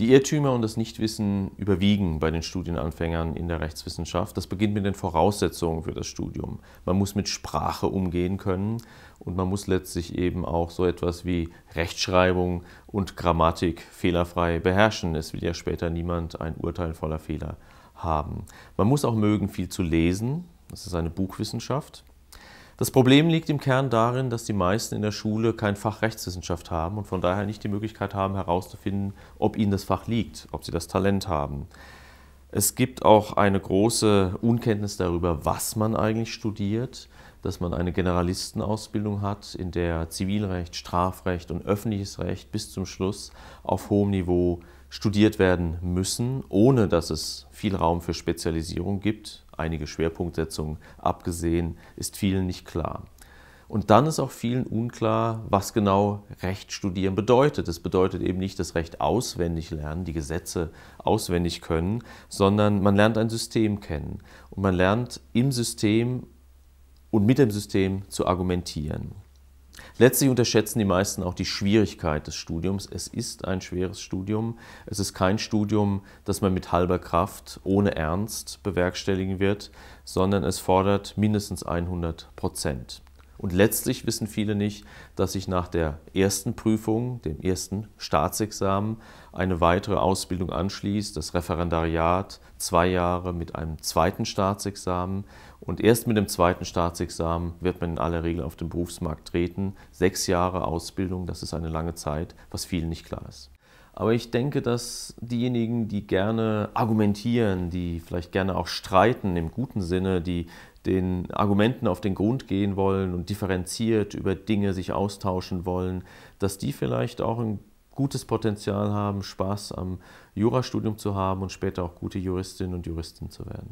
Die Irrtümer und das Nichtwissen überwiegen bei den Studienanfängern in der Rechtswissenschaft. Das beginnt mit den Voraussetzungen für das Studium. Man muss mit Sprache umgehen können und man muss letztlich eben auch so etwas wie Rechtschreibung und Grammatik fehlerfrei beherrschen. Es will ja später niemand ein Urteil voller Fehler haben. Man muss auch mögen, viel zu lesen. Das ist eine Buchwissenschaft. Das Problem liegt im Kern darin, dass die meisten in der Schule kein Fach Rechtswissenschaft haben und von daher nicht die Möglichkeit haben herauszufinden, ob ihnen das Fach liegt, ob sie das Talent haben. Es gibt auch eine große Unkenntnis darüber, was man eigentlich studiert dass man eine Generalistenausbildung hat, in der Zivilrecht, Strafrecht und öffentliches Recht bis zum Schluss auf hohem Niveau studiert werden müssen, ohne dass es viel Raum für Spezialisierung gibt. Einige Schwerpunktsetzungen abgesehen ist vielen nicht klar. Und dann ist auch vielen unklar, was genau Recht studieren bedeutet. Es bedeutet eben nicht das Recht auswendig lernen, die Gesetze auswendig können, sondern man lernt ein System kennen. Und man lernt im System und mit dem System zu argumentieren. Letztlich unterschätzen die meisten auch die Schwierigkeit des Studiums. Es ist ein schweres Studium. Es ist kein Studium, das man mit halber Kraft, ohne Ernst bewerkstelligen wird, sondern es fordert mindestens 100 Prozent. Und letztlich wissen viele nicht, dass sich nach der ersten Prüfung, dem ersten Staatsexamen, eine weitere Ausbildung anschließt, das Referendariat, zwei Jahre mit einem zweiten Staatsexamen und erst mit dem zweiten Staatsexamen wird man in aller Regel auf den Berufsmarkt treten. Sechs Jahre Ausbildung, das ist eine lange Zeit, was vielen nicht klar ist. Aber ich denke, dass diejenigen, die gerne argumentieren, die vielleicht gerne auch streiten im guten Sinne, die den Argumenten auf den Grund gehen wollen und differenziert über Dinge sich austauschen wollen, dass die vielleicht auch ein gutes Potenzial haben, Spaß am Jurastudium zu haben und später auch gute Juristinnen und Juristen zu werden.